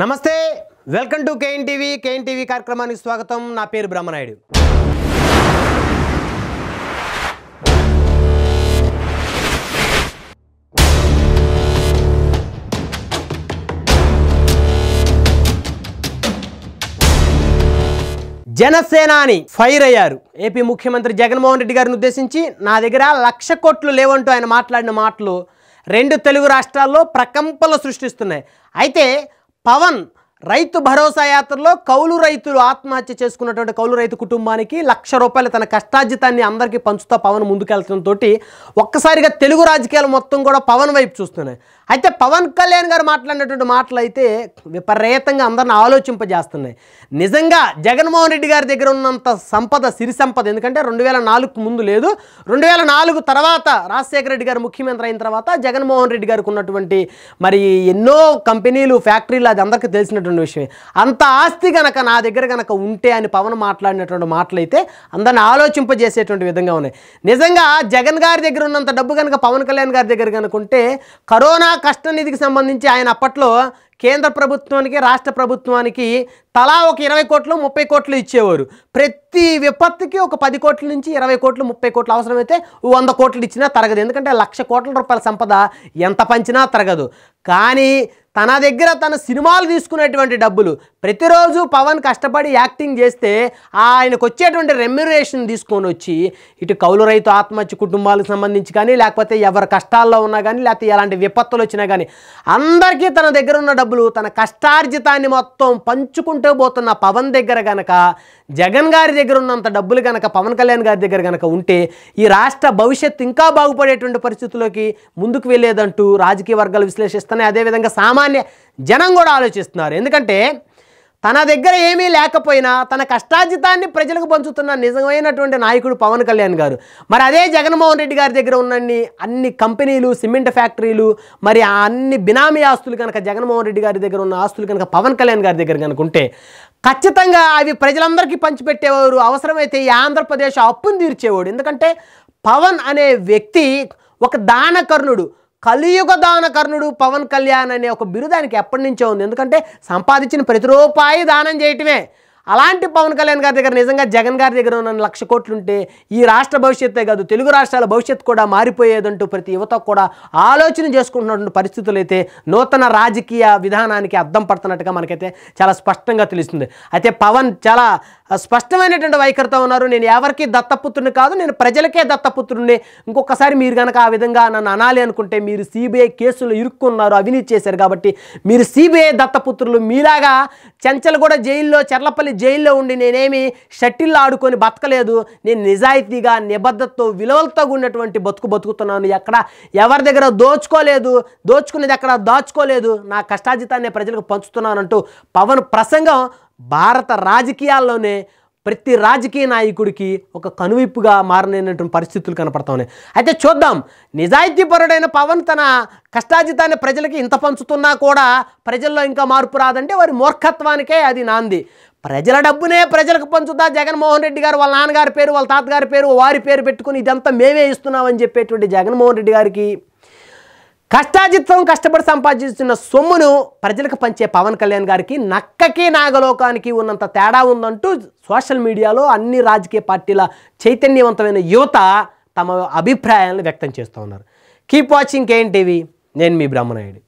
నమస్తే welcome to KN TV KN TV కార్యక్రమానికి స్వాగతం నా పేరు బ్రహ్మనాయుడు జనసేనాని ఫైర్ అయ్యారు ఏపీ ముఖ్యమంత్రి జగన్మోహన్ రెడ్డి గారిని ఉద్దేశించి నా దగ్గర లక్ష కోట్లు లేవంటూ ఆయన మాట్లాడిన మాటలు రెండు తెలుగు రాష్ట్రాల్లో ప్రకంపలు సృష్టిస్తున్నాయి అయితే पवन రైతు భరోసా యాత్రలో కౌలు రైతులు ఆత్మహత్య చేసుకున్నటువంటి కౌలు రైతు కుటుంబానికి లక్ష రూపాయలు తన కష్టార్జితాన్ని అందరికీ పంచుతా పవన్ ముందుకెళ్తడంతో ఒక్కసారిగా తెలుగు రాజకీయాలు మొత్తం కూడా పవన్ వైపు చూస్తున్నాయి అయితే పవన్ కళ్యాణ్ గారు మాట్లాడినటువంటి మాటలు అయితే విపరీతంగా అందరిని ఆలోచింపజేస్తున్నాయి నిజంగా జగన్మోహన్ రెడ్డి గారి దగ్గర ఉన్నంత సంపద సిరి సంపద ఎందుకంటే రెండు వేల నాలుగుకు ముందు లేదు రెండు వేల నాలుగు తర్వాత రాజశేఖర రెడ్డి గారు ముఖ్యమంత్రి అయిన తర్వాత జగన్మోహన్ రెడ్డి గారికి ఉన్నటువంటి మరి ఎన్నో కంపెనీలు ఫ్యాక్టరీలు అది అందరికీ తెలిసినటువంటి మాట్లాడిన విషయమే అంత ఆస్తి గనక నా దగ్గర గనక ఉంటే అని పవన్ మాట్లాడినటువంటి మాటలైతే అందరిని ఆలోచింపజేసేటువంటి విధంగా ఉన్నాయి నిజంగా జగన్ గారి దగ్గర ఉన్నంత డబ్బు కనుక పవన్ కళ్యాణ్ గారి దగ్గర కనుక ఉంటే కరోనా కష్ట నిధికి సంబంధించి ఆయన అప్పట్లో కేంద్ర ప్రభుత్వానికి రాష్ట్ర ప్రభుత్వానికి తలా ఒక ఇరవై కోట్లు ముప్పై కోట్లు ఇచ్చేవారు ప్రతి విపత్తుకి ఒక పది కోట్ల నుంచి ఇరవై కోట్లు ముప్పై కోట్లు అవసరమైతే వంద కోట్లు ఇచ్చినా తరగదు ఎందుకంటే లక్ష కోట్ల రూపాయల సంపద ఎంత పంచినా తరగదు కానీ తన దగ్గర తన సినిమాలు తీసుకునేటువంటి డబ్బులు ప్రతిరోజు పవన్ కష్టపడి యాక్టింగ్ చేస్తే ఆయనకు వచ్చేటువంటి రెమ్యురేషన్ తీసుకొని వచ్చి ఇటు కౌలు రైతు ఆత్మహత్య కుటుంబాలకు సంబంధించి కానీ లేకపోతే ఎవరి కష్టాల్లో ఉన్నా కానీ లేకపోతే ఎలాంటి విపత్తులు వచ్చినా కానీ అందరికీ తన దగ్గర ఉన్న డబ్బులు తన కష్టార్జితాన్ని మొత్తం పంచుకుంటూ పోతున్న పవన్ దగ్గర కనుక జగన్ గారి దగ్గర ఉన్నంత డబ్బులు కనుక పవన్ కళ్యాణ్ గారి దగ్గర గనక ఉంటే ఈ రాష్ట్ర భవిష్యత్తు ఇంకా బాగుపడేటువంటి పరిస్థితుల్లోకి ముందుకు వెళ్ళేదంటూ రాజకీయ వర్గాలు విశ్లేషిస్తున్నాయి అదేవిధంగా సామాన్య జనం కూడా ఆలోచిస్తున్నారు ఎందుకంటే తన దగ్గర ఏమీ లేకపోయినా తన కష్టాజితాన్ని ప్రజలకు పంచుతున్న నిజమైనటువంటి నాయకుడు పవన్ కళ్యాణ్ గారు మరి అదే జగన్మోహన్ రెడ్డి గారి దగ్గర ఉన్నన్ని అన్ని కంపెనీలు సిమెంట్ ఫ్యాక్టరీలు మరి అన్ని బినామీ ఆస్తులు కనుక జగన్మోహన్ రెడ్డి గారి దగ్గర ఉన్న ఆస్తులు కనుక పవన్ కళ్యాణ్ గారి దగ్గర కనుక ఉంటే ఖచ్చితంగా అవి ప్రజలందరికీ పంచిపెట్టేవారు అవసరమైతే ఈ ఆంధ్రప్రదేశ్ అప్పును తీర్చేవాడు ఎందుకంటే పవన్ అనే వ్యక్తి ఒక దానకర్ణుడు కలియుగ దాన కర్ణుడు పవన్ కళ్యాణ్ అనే ఒక బిరుదానికి ఎప్పటి నుంచో ఉంది ఎందుకంటే సంపాదించిన ప్రతి రూపాయి దానం చేయటమే అలాంటి పవన్ కళ్యాణ్ గారి దగ్గర నిజంగా జగన్ గారి దగ్గర ఉన్న లక్ష కోట్లుంటే ఈ రాష్ట్ర భవిష్యత్తే కాదు తెలుగు రాష్ట్రాల భవిష్యత్తు కూడా మారిపోయేదంటూ ప్రతి యువత కూడా ఆలోచన చేసుకుంటున్నటువంటి పరిస్థితులు అయితే నూతన రాజకీయ విధానానికి అర్థం పడుతున్నట్టుగా మనకైతే చాలా స్పష్టంగా తెలుస్తుంది అయితే పవన్ చాలా స్పష్టమైనటువంటి వైఖరితో ఉన్నారు నేను ఎవరికి దత్తపుత్రుని కాదు నేను ప్రజలకే దత్తపుత్రుడిని ఇంకొకసారి మీరు కనుక ఆ విధంగా నన్ను అనాలి అనుకుంటే మీరు సిబిఐ కేసులు ఇరుక్కున్నారు అవినీతి చేశారు కాబట్టి మీరు సిబిఐ దత్తపుత్రులు మీలాగా చెంచలు కూడా జైల్లో చెర్లపల్లి జైల్లో ఉండి నేనేమి షటిల్ ఆడుకొని బతకలేదు నేను నిజాయితీగా నిబద్ధతతో విలువలతో ఉన్నటువంటి బతుకు బతుకుతున్నాను ఎక్కడ ఎవరి దగ్గర దోచుకోలేదు దోచుకునేది ఎక్కడ దాచుకోలేదు నా కష్టాజితాన్ని ప్రజలకు పంచుతున్నానంటూ పవన్ ప్రసంగం భారత రాజకీయాల్లోనే ప్రతి రాజకీయ నాయకుడికి ఒక కనువిప్పుగా మారనటువంటి పరిస్థితులు కనపడతా ఉన్నాయి అయితే చూద్దాం నిజాయితీపరుడైన పవన్ తన కష్టాజితాన్ని ప్రజలకి ఇంత పంచుతున్నా కూడా ప్రజల్లో ఇంకా మార్పు రాదంటే వారి మూర్ఖత్వానికే అది నాంది ప్రజల డబ్బునే ప్రజలకు పంచుతా జగన్మోహన్ రెడ్డి గారు వాళ్ళ నాన్నగారి పేరు వాళ్ళ తాతగారి పేరు వారి పేరు పెట్టుకుని ఇదంతా మేమే ఇస్తున్నామని చెప్పేటువంటి జగన్మోహన్ రెడ్డి గారికి కష్టాజిత్వం కష్టపడి సంపాదిస్తున్న సొమ్మును ప్రజలకు పంచే పవన్ కళ్యాణ్ గారికి నక్కకి నాగలోకానికి ఉన్నంత తేడా ఉందంటూ సోషల్ మీడియాలో అన్ని రాజకీయ పార్టీల చైతన్యవంతమైన యువత తమ అభిప్రాయాలను వ్యక్తం చేస్తూ ఉన్నారు కీప్ వాచింగ్ కేఎన్ టీవీ నేను మీ బ్రహ్మనాయుడు